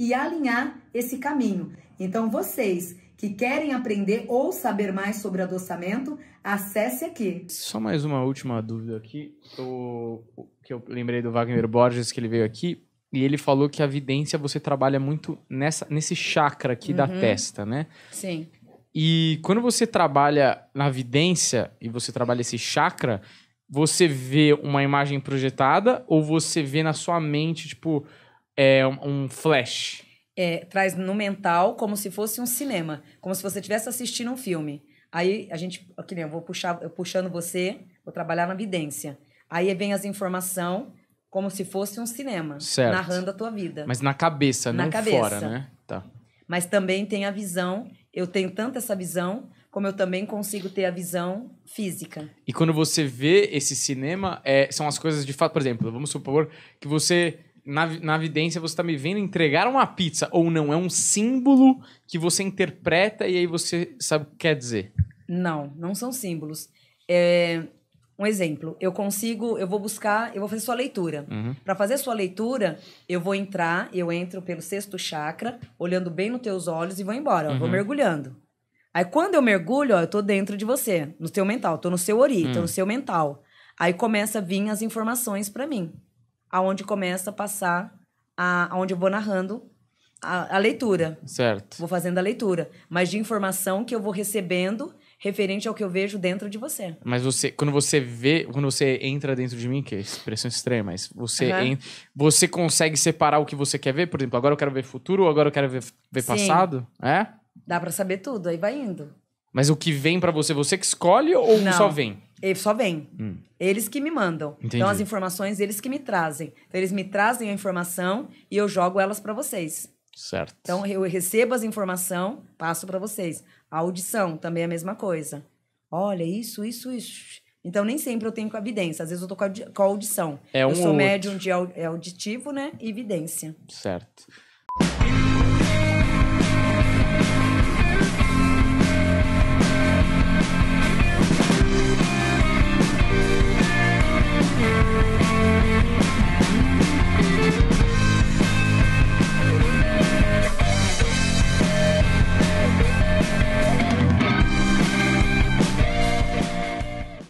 e alinhar esse caminho. Então, vocês que querem aprender ou saber mais sobre adoçamento, acesse aqui. Só mais uma última dúvida aqui, o, que eu lembrei do Wagner Borges que ele veio aqui, e ele falou que a vidência você trabalha muito nessa, nesse chakra aqui uhum. da testa, né? Sim. E quando você trabalha na vidência e você trabalha esse chakra, você vê uma imagem projetada ou você vê na sua mente, tipo, é, um, flash. É, traz no mental como se fosse um cinema, como se você estivesse assistindo um filme. Aí a gente, aqui nem eu vou puxar, eu puxando você, vou trabalhar na vidência. Aí vem as informações como se fosse um cinema, certo. narrando a tua vida. Mas na cabeça, na não cabeça. fora, né? Tá. Mas também tem a visão, eu tenho tanto essa visão, como eu também consigo ter a visão física. E quando você vê esse cinema, é, são as coisas de fato. Por exemplo, vamos supor que você na, na evidência você está me vendo entregar uma pizza ou não? É um símbolo que você interpreta e aí você sabe o que quer dizer? Não, não são símbolos. É, um exemplo, eu consigo, eu vou buscar, eu vou fazer sua leitura. Uhum. Para fazer sua leitura, eu vou entrar, eu entro pelo sexto chakra, olhando bem nos teus olhos e vou embora, ó, uhum. vou mergulhando. Aí quando eu mergulho, ó, eu tô dentro de você, no teu mental, tô no seu ori, uhum. tô hum. no seu mental. Aí começa a vir as informações para mim aonde começa a passar, a, aonde eu vou narrando a, a, leitura. Certo. Vou fazendo a leitura, mas de informação que eu vou recebendo referente ao que eu vejo dentro de você. Mas você, quando você vê, quando você entra dentro de mim, que é expressão estranha, mas você uhum. você consegue separar o que você quer ver, por exemplo, agora eu quero ver futuro ou agora eu quero ver, ver passado, é? Dá para saber tudo, aí vai indo. Mas o que vem para você, você que escolhe ou Não. só vem? Ele só vem. Hum. Eles que me mandam. Então, Entendi. Então, as informações, eles que me trazem. Então, eles me trazem a informação e eu jogo elas para vocês. Certo. Então, eu recebo as informações, passo para vocês. A audição também é a mesma coisa. Olha, isso, isso, isso. Então, nem sempre eu tenho com a evidência. Às vezes eu tô com a, com a audição. É um eu sou médium outro. de é auditivo, né? E evidência. Certo.